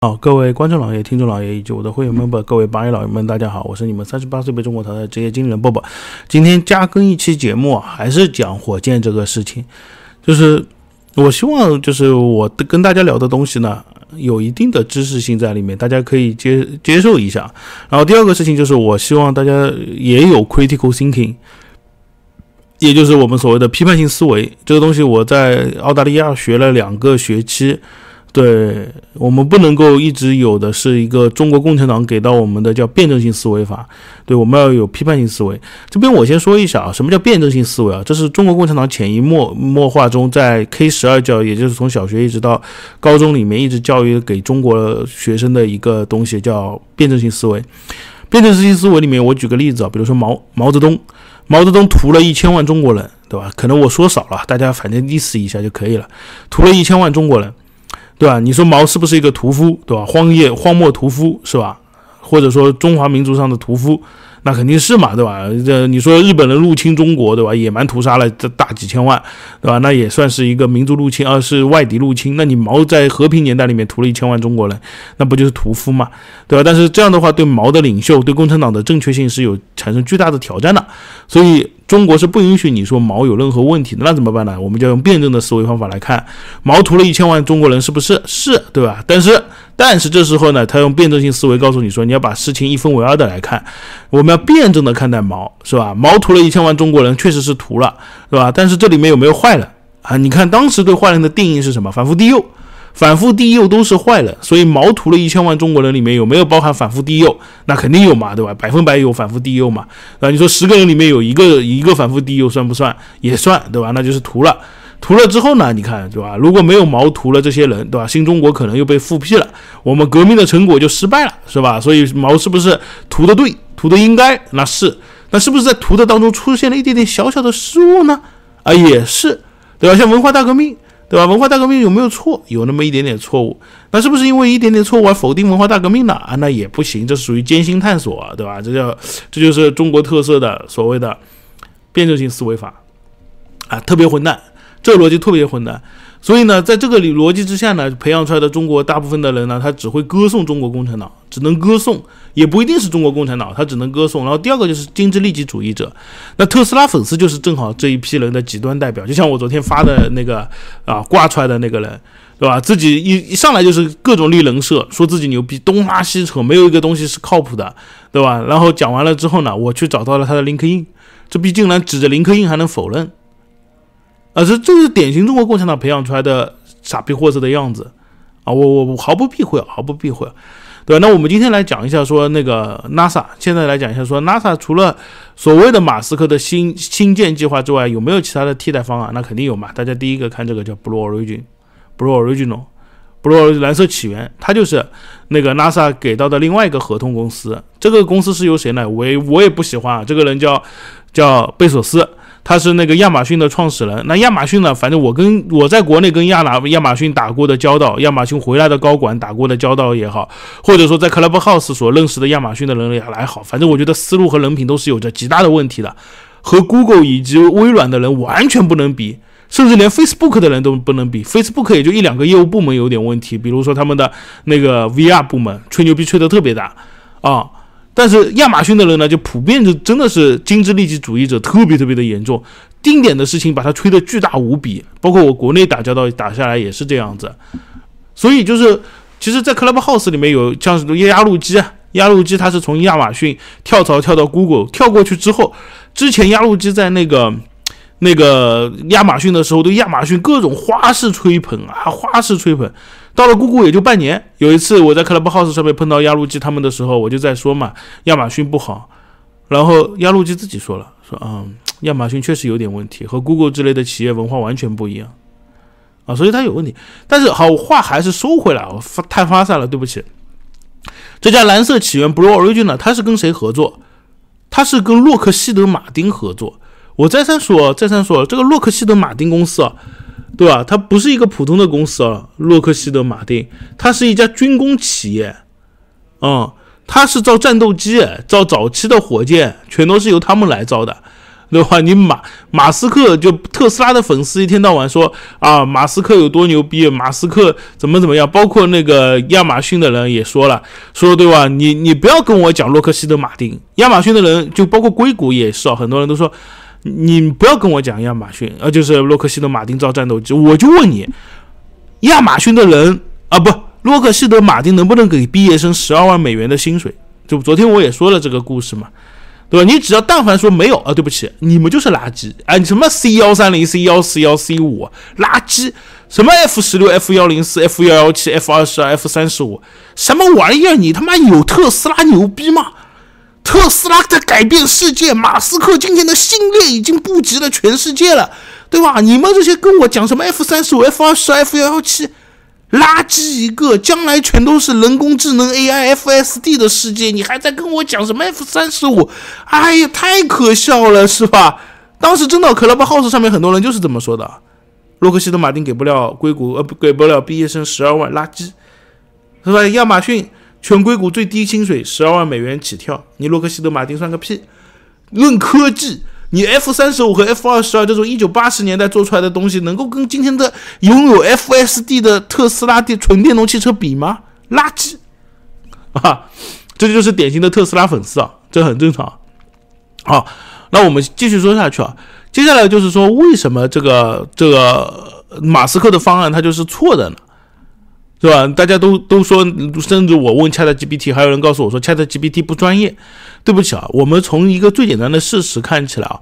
好，各位观众老爷、听众老爷以及我的会员们、各位八一老爷们，大家好，我是你们三十八岁被中国淘汰的职业经理人波波。今天加更一期节目啊，还是讲火箭这个事情。就是我希望，就是我跟大家聊的东西呢，有一定的知识性在里面，大家可以接接受一下。然后第二个事情就是，我希望大家也有 critical thinking，也就是我们所谓的批判性思维。这个东西我在澳大利亚学了两个学期。对我们不能够一直有的是一个中国共产党给到我们的叫辩证性思维法，对我们要有批判性思维。这边我先说一下啊，什么叫辩证性思维啊？这是中国共产党潜移默默化中在 K 十二教也就是从小学一直到高中里面一直教育给中国学生的一个东西，叫辩证性思维。辩证性思维里面，我举个例子啊，比如说毛毛泽东，毛泽东屠了一千万中国人，对吧？可能我说少了，大家反正意思一下就可以了，屠了一千万中国人。对吧？你说毛是不是一个屠夫？对吧？荒野、荒漠屠夫是吧？或者说中华民族上的屠夫？那肯定是嘛，对吧？这你说日本人入侵中国，对吧？野蛮屠杀了这大几千万，对吧？那也算是一个民族入侵，二是外敌入侵。那你毛在和平年代里面屠了一千万中国人，那不就是屠夫嘛，对吧？但是这样的话，对毛的领袖，对共产党的正确性是有产生巨大的挑战的。所以中国是不允许你说毛有任何问题的。那怎么办呢？我们就用辩证的思维方法来看，毛屠了一千万中国人是不是？是，对吧？但是。但是这时候呢，他用辩证性思维告诉你说，你要把事情一分为二的来看，我们要辩证的看待毛，是吧？毛屠了一千万中国人，确实是屠了，是吧？但是这里面有没有坏人啊？你看当时对坏人的定义是什么？反复地诱，反复地诱都是坏人，所以毛屠了一千万中国人里面有没有包含反复地诱？那肯定有嘛，对吧？百分百有反复地诱嘛。啊，你说十个人里面有一个一个反复地诱算不算？也算，对吧？那就是屠了。涂了之后呢？你看对吧？如果没有毛涂了这些人，对吧？新中国可能又被复辟了，我们革命的成果就失败了，是吧？所以毛是不是涂的对，涂的应该那是？那是不是在涂的当中出现了一点点小小的失误呢？啊，也是，对吧？像文化大革命，对吧？文化大革命有没有错？有那么一点点错误，那是不是因为一点点错误而否定文化大革命呢？啊？那也不行，这属于艰辛探索，对吧？这叫这就是中国特色的所谓的辩证性思维法啊，特别混蛋。这逻辑特别混蛋，所以呢，在这个理逻辑之下呢，培养出来的中国大部分的人呢，他只会歌颂中国共产党，只能歌颂，也不一定是中国共产党，他只能歌颂。然后第二个就是精致利己主义者，那特斯拉粉丝就是正好这一批人的极端代表。就像我昨天发的那个啊挂出来的那个人，对吧？自己一一上来就是各种立人设，说自己牛逼，东拉西扯，没有一个东西是靠谱的，对吧？然后讲完了之后呢，我去找到了他的 LinkedIn，这毕竟然指着 LinkedIn 还能否认？啊，这这是典型中国共产党培养出来的傻逼货色的样子啊！我我我毫不避讳，毫不避讳，对那我们今天来讲一下，说那个 NASA 现在来讲一下，说 NASA 除了所谓的马斯克的新新建计划之外，有没有其他的替代方案？那肯定有嘛！大家第一个看这个叫 Blue Origin，Blue Origin，Blue a l 蓝色起源，它就是那个 NASA 给到的另外一个合同公司。这个公司是由谁呢？我我也不喜欢啊，这个人，叫叫贝索斯。他是那个亚马逊的创始人。那亚马逊呢？反正我跟我在国内跟亚拿亚马逊打过的交道，亚马逊回来的高管打过的交道也好，或者说在 Clubhouse 所认识的亚马逊的人也还好。反正我觉得思路和人品都是有着极大的问题的，和 Google 以及微软的人完全不能比，甚至连 Facebook 的人都不能比。Facebook 也就一两个业务部门有点问题，比如说他们的那个 VR 部门，吹牛逼吹得特别大啊。但是亚马逊的人呢，就普遍就真的是精致利己主义者，特别特别的严重。定点的事情把它吹得巨大无比，包括我国内打交道打下来也是这样子。所以就是，其实，在 Clubhouse 里面有像是压路机啊，压路机，它是从亚马逊跳槽跳到 Google，跳过去之后，之前压路机在那个那个亚马逊的时候，对亚马逊各种花式吹捧啊，花式吹捧。到了 Google 也就半年。有一次我在 Clubhouse 上面碰到压路机他们的时候，我就在说嘛，亚马逊不好。然后压路机自己说了，说嗯，亚马逊确实有点问题，和 Google 之类的企业文化完全不一样啊，所以它有问题。但是好，我话还是收回来，我太发散了，对不起。这家蓝色起源 Blue Origin 呢，它是跟谁合作？它是跟洛克希德马丁合作。我再三说，再三说，这个洛克希德马丁公司。啊，对吧？它不是一个普通的公司啊，洛克希德马丁，它是一家军工企业，嗯，它是造战斗机、造早期的火箭，全都是由他们来造的，对吧？你马马斯克就特斯拉的粉丝，一天到晚说啊，马斯克有多牛逼，马斯克怎么怎么样，包括那个亚马逊的人也说了，说对吧？你你不要跟我讲洛克希德马丁，亚马逊的人就包括硅谷也是啊，很多人都说。你不要跟我讲亚马逊，呃，就是洛克希德马丁造战斗机，我就问你，亚马逊的人啊，不，洛克希德马丁能不能给毕业生十二万美元的薪水？就昨天我也说了这个故事嘛，对吧？你只要但凡说没有啊，对不起，你们就是垃圾。哎，你什么 C 幺三零、C 幺四幺、C 五垃圾，什么 F 十六、F 幺零四、F 幺幺七、F 二十二、F 三十五，什么玩意儿？你他妈有特斯拉牛逼吗？特斯拉在改变世界，马斯克今天的信念已经布及了全世界了，对吧？你们这些跟我讲什么 F 三十五、F 二十、F 幺幺七，垃圾一个，将来全都是人工智能 AI、FSD 的世界，你还在跟我讲什么 F 三十五？哎呀，太可笑了，是吧？当时真的，h o u s e 上面很多人就是这么说的。洛克希德马丁给不了硅谷，呃，给不了毕业生十二万，垃圾，是吧？亚马逊。全硅谷最低薪水十二万美元起跳，你洛克希德马丁算个屁！论科技，你 F 三十五和 F 二十二这种一九八十年代做出来的东西，能够跟今天的拥有 FSD 的特斯拉电纯电动汽车比吗？垃圾啊！这就是典型的特斯拉粉丝啊，这很正常。好，那我们继续说下去啊。接下来就是说，为什么这个这个马斯克的方案他就是错的呢？是吧？大家都都说，甚至我问 Chat GPT，还有人告诉我说 Chat GPT 不专业。对不起啊，我们从一个最简单的事实看起来啊，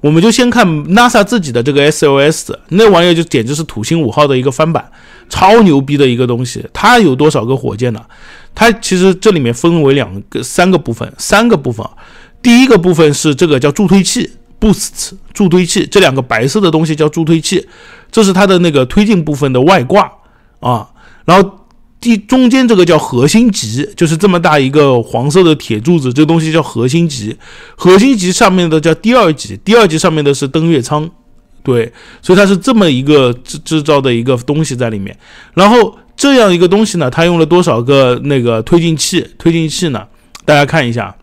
我们就先看 NASA 自己的这个 SLS，那玩意儿就简直是土星五号的一个翻版，超牛逼的一个东西。它有多少个火箭呢？它其实这里面分为两个、三个部分，三个部分。第一个部分是这个叫助推器 （Boost），助推器，这两个白色的东西叫助推器，这是它的那个推进部分的外挂啊。然后，第中间这个叫核心级，就是这么大一个黄色的铁柱子，这东西叫核心级。核心级上面的叫第二级，第二级上面的是登月舱，对，所以它是这么一个制制造的一个东西在里面。然后这样一个东西呢，它用了多少个那个推进器？推进器呢？大家看一下，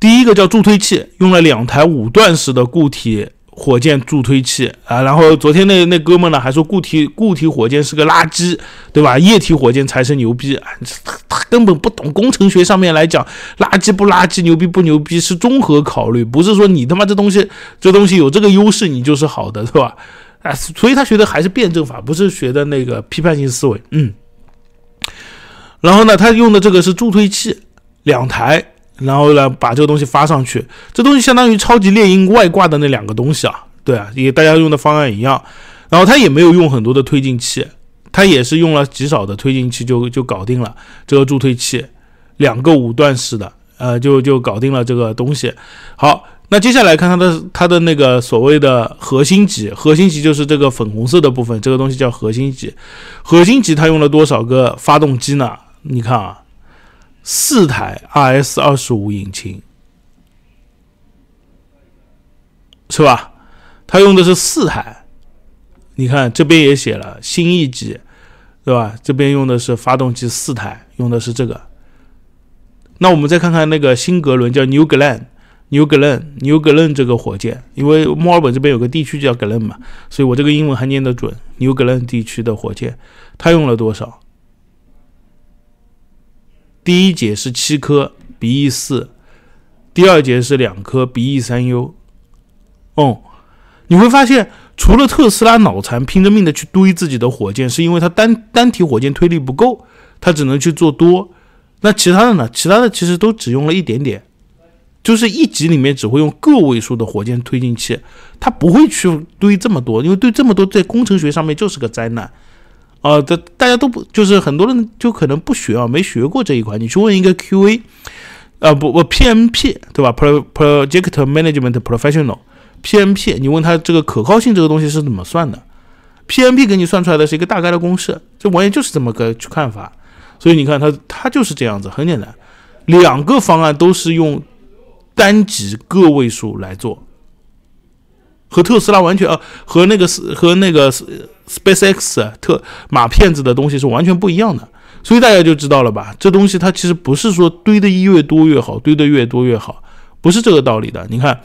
第一个叫助推器，用了两台五段式的固体。火箭助推器啊，然后昨天那那哥们呢还说固体固体火箭是个垃圾，对吧？液体火箭才是牛逼，他他根本不懂工程学上面来讲，垃圾不垃圾，牛逼不牛逼是综合考虑，不是说你他妈这东西这东西有这个优势你就是好的，是吧？啊，所以他学的还是辩证法，不是学的那个批判性思维，嗯。然后呢，他用的这个是助推器，两台。然后呢，把这个东西发上去，这东西相当于超级猎鹰外挂的那两个东西啊，对啊，也大家用的方案一样。然后它也没有用很多的推进器，它也是用了极少的推进器就就搞定了这个助推器，两个五段式的，呃，就就搞定了这个东西。好，那接下来看它的它的那个所谓的核心级，核心级就是这个粉红色的部分，这个东西叫核心级。核心级它用了多少个发动机呢？你看啊。四台 R S 二十五引擎，是吧？它用的是四台。你看这边也写了新一级，对吧？这边用的是发动机四台，用的是这个。那我们再看看那个新格伦，叫 New Glenn，New Glenn，New Glenn 这个火箭，因为墨尔本这边有个地区叫 Glenn 嘛，所以我这个英文还念得准。New Glenn 地区的火箭，它用了多少？第一节是七颗鼻翼四，第二节是两颗鼻翼三 U。哦，你会发现，除了特斯拉脑残拼着命的去堆自己的火箭，是因为它单单体火箭推力不够，它只能去做多。那其他的呢？其他的其实都只用了一点点，就是一级里面只会用个位数的火箭推进器，它不会去堆这么多，因为堆这么多在工程学上面就是个灾难。呃，大大家都不，就是很多人就可能不学啊，没学过这一块。你去问一个 Q A，呃，不不 P M P 对吧？Pro Project Management Professional P M P，你问他这个可靠性这个东西是怎么算的？P M P 给你算出来的是一个大概的公式，这玩意就是这么个去看法。所以你看他他就是这样子，很简单，两个方案都是用单级个位数来做。和特斯拉完全啊，和那个是和那个 SpaceX 特马骗子的东西是完全不一样的，所以大家就知道了吧？这东西它其实不是说堆得越多越好，堆得越多越好，不是这个道理的。你看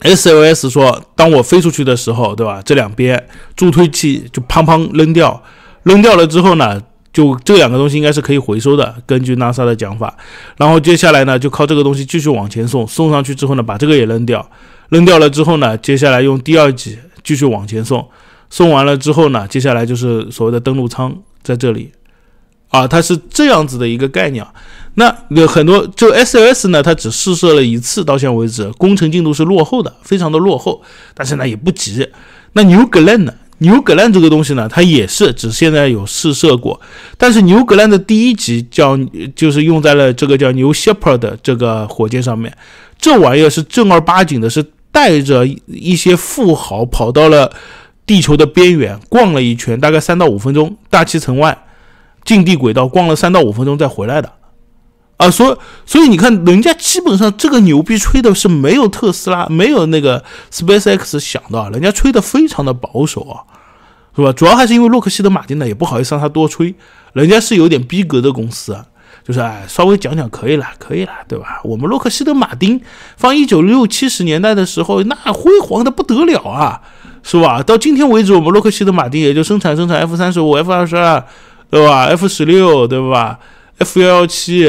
，SLS 说，当我飞出去的时候，对吧？这两边助推器就砰砰扔掉，扔掉了之后呢，就这两个东西应该是可以回收的，根据 NASA 的讲法。然后接下来呢，就靠这个东西继续往前送，送上去之后呢，把这个也扔掉。扔掉了之后呢，接下来用第二级继续往前送，送完了之后呢，接下来就是所谓的登陆舱在这里，啊，它是这样子的一个概念。那有很多就 SLS 呢，它只试射了一次，到现在为止工程进度是落后的，非常的落后。但是呢也不急。那 New g e 格 n 呢，Glenn 这个东西呢，它也是只现在有试射过，但是 New Glenn 的第一级叫就是用在了这个叫 New sheper d 的这个火箭上面，这玩意儿是正儿八经的，是。带着一些富豪跑到了地球的边缘逛了一圈，大概三到五分钟，大气层外近地轨道逛了三到五分钟再回来的，啊，所所以你看，人家基本上这个牛逼吹的是没有特斯拉，没有那个 SpaceX 想的，人家吹的非常的保守啊，是吧？主要还是因为洛克希德马丁呢也不好意思让他多吹，人家是有点逼格的公司啊。就是啊，稍微讲讲可以了，可以了，对吧？我们洛克希德马丁放一九六七十年代的时候，那辉煌的不得了啊，是吧？到今天为止，我们洛克希德马丁也就生产生产 F 三十五、F 二十二，对吧？F 十六，对吧？F 幺幺七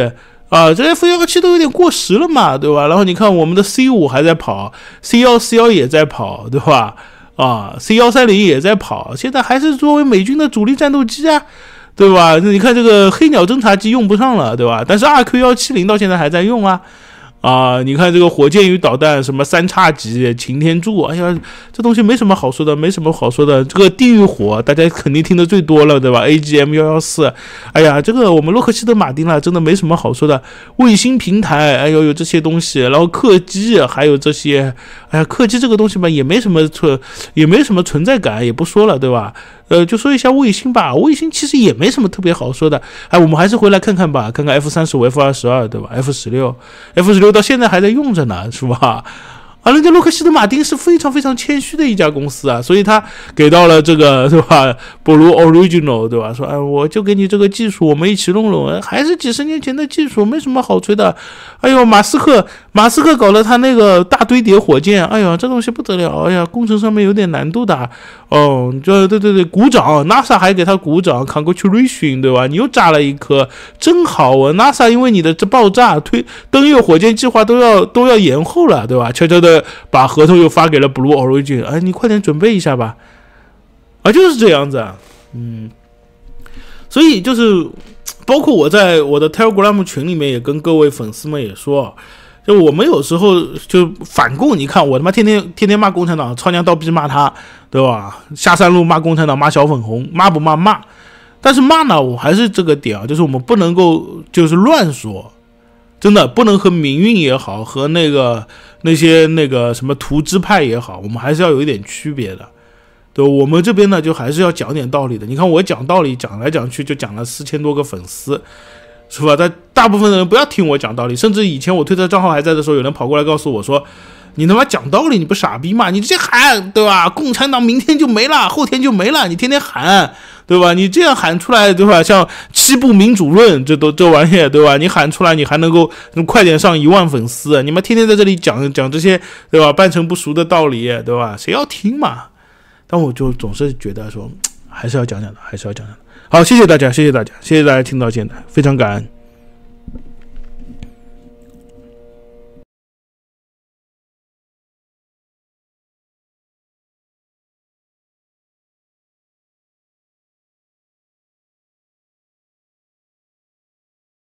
啊，这 F 幺幺七都有点过时了嘛，对吧？然后你看我们的 C 五还在跑，C 幺 C 幺也在跑，对吧？啊，C 幺三零也在跑，现在还是作为美军的主力战斗机啊。对吧？那你看这个黑鸟侦察机用不上了，对吧？但是 RQ 幺七零到现在还在用啊。啊，你看这个火箭与导弹，什么三叉戟、擎天柱，哎呀，这东西没什么好说的，没什么好说的。这个地狱火，大家肯定听得最多了，对吧？A G M 幺幺四，哎呀，这个我们洛克希德马丁了，真的没什么好说的。卫星平台，哎呦，这些东西，然后客机还有这些，哎呀，客机这个东西吧，也没什么存，也没什么存在感，也不说了，对吧？呃，就说一下卫星吧，卫星其实也没什么特别好说的。哎，我们还是回来看看吧，看看 F 三十、F 二十二，对吧？F 十六、F 十六。到现在还在用着呢，是吧？啊，人家洛克希德马丁是非常非常谦虚的一家公司啊，所以他给到了这个是吧？不如 original 对吧？说哎，我就给你这个技术，我们一起弄弄，还是几十年前的技术，没什么好吹的。哎呦，马斯克，马斯克搞了他那个大堆叠火箭，哎呦，这东西不得了，哎呀，工程上面有点难度的。哦，这对对对，鼓掌，NASA 还给他鼓掌，c o n g r a t u l a t i o n 对吧？你又炸了一颗，真好，我 NASA 因为你的这爆炸，推登月火箭计划都要都要延后了对吧？悄悄的。把合同又发给了 Blue Origin，哎，你快点准备一下吧，啊，就是这样子，嗯，所以就是包括我在我的 Telegram 群里面也跟各位粉丝们也说，就我们有时候就反共，你看我他妈天天天天骂共产党，操娘倒逼骂他，对吧？下三路骂共产党，骂小粉红，骂不骂骂，但是骂呢，我还是这个点啊，就是我们不能够就是乱说，真的不能和民运也好和那个。那些那个什么图支派也好，我们还是要有一点区别的，对我们这边呢，就还是要讲点道理的。你看我讲道理讲来讲去，就讲了四千多个粉丝，是吧？但大部分的人不要听我讲道理，甚至以前我推特账号还在的时候，有人跑过来告诉我说。你他妈讲道理，你不傻逼吗？你直接喊，对吧？共产党明天就没了，后天就没了。你天天喊，对吧？你这样喊出来，对吧？像七步民主论，这都这玩意，对吧？你喊出来，你还能够快点上一万粉丝。你们天天在这里讲讲这些，对吧？半成不熟的道理，对吧？谁要听嘛？但我就总是觉得说，还是要讲讲的，还是要讲讲的。好，谢谢大家，谢谢大家，谢谢大家听到现在，非常感恩。